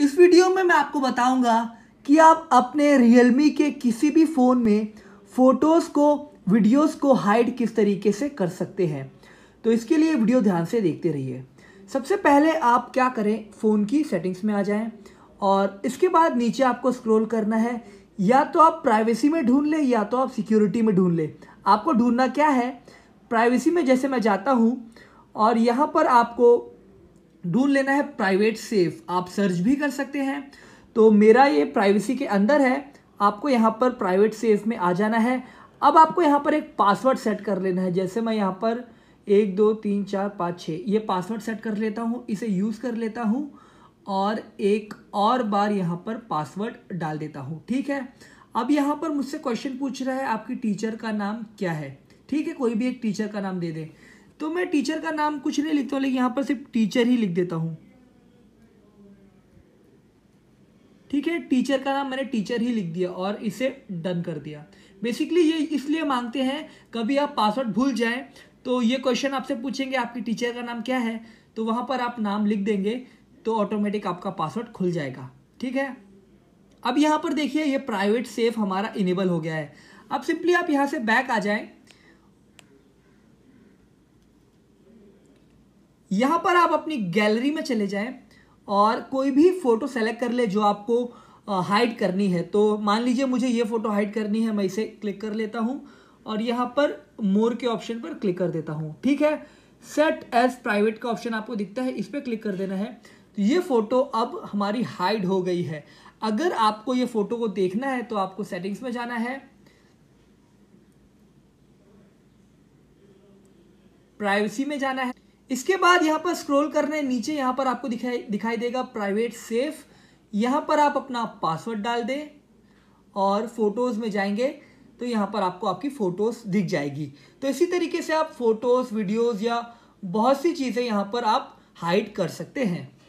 इस वीडियो में मैं आपको बताऊंगा कि आप अपने रियलमी के किसी भी फ़ोन में फ़ोटोज़ को वीडियोस को हाइड किस तरीके से कर सकते हैं तो इसके लिए वीडियो ध्यान से देखते रहिए सबसे पहले आप क्या करें फ़ोन की सेटिंग्स में आ जाएं और इसके बाद नीचे आपको स्क्रॉल करना है या तो आप प्राइवेसी में ढूंढ लें या तो आप सिक्योरिटी में ढूंढ लें आपको ढूंढना क्या है प्राइवेसी में जैसे मैं जाता हूँ और यहाँ पर आपको ढूंढ लेना है प्राइवेट सेफ आप सर्च भी कर सकते हैं तो मेरा ये प्राइवेसी के अंदर है आपको यहाँ पर प्राइवेट सेफ में आ जाना है अब आपको यहाँ पर एक पासवर्ड सेट कर लेना है जैसे मैं यहाँ पर एक दो तीन चार पाँच छः ये पासवर्ड सेट कर लेता हूँ इसे यूज़ कर लेता हूँ और एक और बार यहाँ पर पासवर्ड डाल देता हूँ ठीक है अब यहाँ पर मुझसे क्वेश्चन पूछ रहा है आपकी टीचर का नाम क्या है ठीक है कोई भी एक टीचर का नाम दे दें तो मैं टीचर का नाम कुछ नहीं लिखता हूँ लेकिन यहाँ पर सिर्फ टीचर ही लिख देता हूँ ठीक है टीचर का नाम मैंने टीचर ही लिख दिया और इसे डन कर दिया बेसिकली ये इसलिए मांगते हैं कभी आप पासवर्ड भूल जाएं तो ये क्वेश्चन आपसे पूछेंगे आपकी टीचर का नाम क्या है तो वहाँ पर आप नाम लिख देंगे तो ऑटोमेटिक आपका पासवर्ड खुल जाएगा ठीक है अब यहाँ पर देखिए ये प्राइवेट सेफ हमारा इनेबल हो गया है अब सिंपली आप यहाँ से बैक आ जाएं यहाँ पर आप अपनी गैलरी में चले जाएं और कोई भी फ़ोटो सेलेक्ट कर ले जो आपको हाइड करनी है तो मान लीजिए मुझे ये फ़ोटो हाइड करनी है मैं इसे क्लिक कर लेता हूं और यहां पर मोर के ऑप्शन पर क्लिक कर देता हूं ठीक है सेट एज प्राइवेट का ऑप्शन आपको दिखता है इस पर क्लिक कर देना है तो ये फ़ोटो अब हमारी हाइड हो गई है अगर आपको ये फ़ोटो को देखना है तो आपको सेटिंग्स में जाना है प्राइवेसी में जाना है इसके बाद यहाँ पर स्क्रॉल करने नीचे यहाँ पर आपको दिखाई दिखाई देगा प्राइवेट सेफ यहाँ पर आप अपना पासवर्ड डाल दें और फोटोज़ में जाएंगे तो यहाँ पर आपको आपकी फ़ोटोज़ दिख जाएगी तो इसी तरीके से आप फ़ोटोज़ वीडियोज़ या बहुत सी चीज़ें यहाँ पर आप हाइड कर सकते हैं